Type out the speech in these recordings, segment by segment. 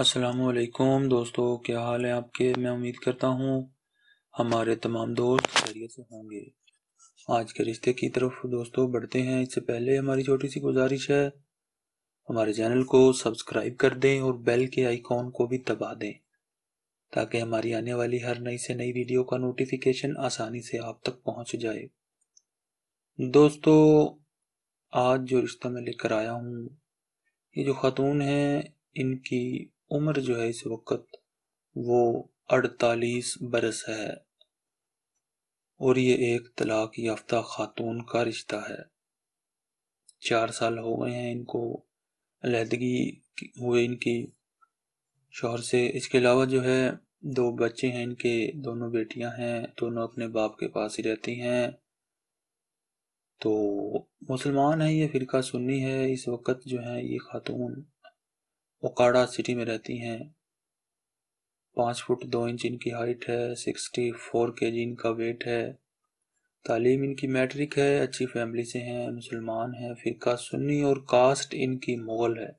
असलकुम दोस्तों क्या हाल है आपके मैं उम्मीद करता हूँ हमारे तमाम दोस्त खैरियत से होंगे आज के रिश्ते की तरफ दोस्तों बढ़ते हैं इससे पहले हमारी छोटी सी गुजारिश है हमारे चैनल को सब्सक्राइब कर दें और बेल के आइकॉन को भी दबा दें ताकि हमारी आने वाली हर नई से नई वीडियो का नोटिफिकेशन आसानी से आप तक पहुँच जाए दोस्तों आज जो रिश्ता मैं लेकर आया हूँ ये जो ख़ातून हैं इनकी उम्र जो है इस वक्त वो अड़तालीस बरस है और ये एक तलाक याफ्ता खातून का रिश्ता है चार साल हो गए हैं इनको अलहदगी हुए इनकी शोहर से इसके अलावा जो है दो बच्चे हैं इनके दोनों बेटियां हैं दोनों अपने बाप के पास ही रहती हैं तो मुसलमान है ये फ़िरका सुन्नी है इस वक्त जो है ये खातून ओकाड़ा सिटी में रहती हैं पाँच फुट दो इंच इनकी हाइट है सिक्सटी फोर के जी इनका वेट है तालीम इनकी मैट्रिक है अच्छी फैमिली से हैं मुसलमान हैं फ़िरका सुन्नी और कास्ट इनकी मुग़ल है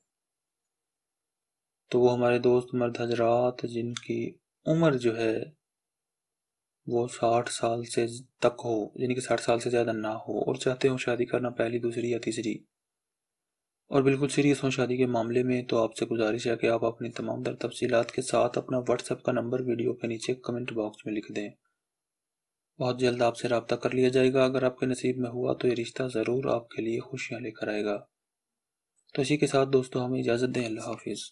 तो वो हमारे दोस्त मर्द हजरात जिनकी उम्र जो है वो साठ साल से तक हो यानी कि साठ साल से ज़्यादा ना हो और चाहते हो शादी करना पहली दूसरी या तीसरी और बिल्कुल सीरियस हों शादी के मामले में तो आपसे गुजारिश है कि आप अपनी तमाम दर तफसीत के साथ अपना व्हाट्सएप का नंबर वीडियो के नीचे कमेंट बॉक्स में लिख दें बहुत जल्द आपसे रबता कर लिया जाएगा अगर आपके नसीब में हुआ तो ये रिश्ता ज़रूर आपके लिए खुशियाँ लेकर आएगा तो इसी के साथ दोस्तों हमें इजाज़त दें अल्लाह हाफिज़